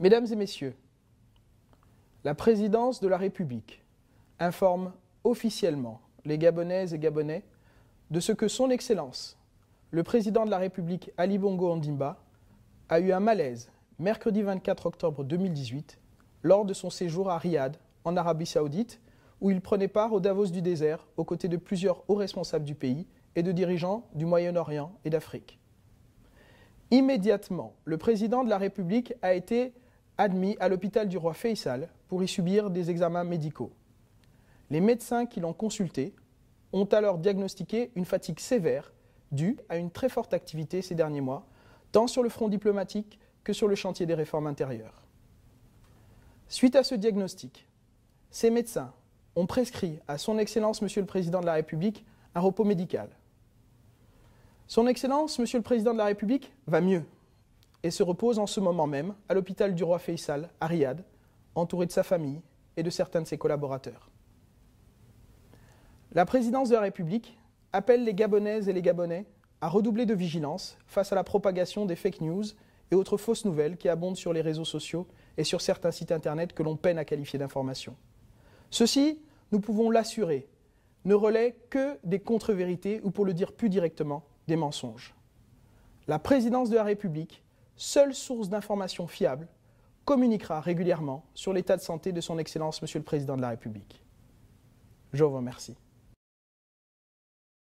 Mesdames et Messieurs, la présidence de la République informe officiellement les Gabonaises et Gabonais de ce que Son Excellence, le président de la République Ali Bongo Ondimba, a eu un malaise mercredi 24 octobre 2018 lors de son séjour à Riyad, en Arabie Saoudite, où il prenait part au Davos du désert aux côtés de plusieurs hauts responsables du pays et de dirigeants du Moyen-Orient et d'Afrique. Immédiatement, le président de la République a été admis à l'hôpital du roi Faisal pour y subir des examens médicaux. Les médecins qui l'ont consulté ont alors diagnostiqué une fatigue sévère due à une très forte activité ces derniers mois, tant sur le front diplomatique que sur le chantier des réformes intérieures. Suite à ce diagnostic, ces médecins ont prescrit à Son Excellence Monsieur le Président de la République un repos médical. Son Excellence Monsieur le Président de la République va mieux et se repose en ce moment même à l'hôpital du roi Faisal, à Riyad, entouré de sa famille et de certains de ses collaborateurs. La présidence de la République appelle les Gabonaises et les Gabonais à redoubler de vigilance face à la propagation des fake news et autres fausses nouvelles qui abondent sur les réseaux sociaux et sur certains sites internet que l'on peine à qualifier d'informations. Ceci, nous pouvons l'assurer, ne relaie que des contre-vérités ou pour le dire plus directement, des mensonges. La présidence de la République seule source d'information fiable, communiquera régulièrement sur l'état de santé de son Excellence Monsieur le Président de la République. Je vous remercie.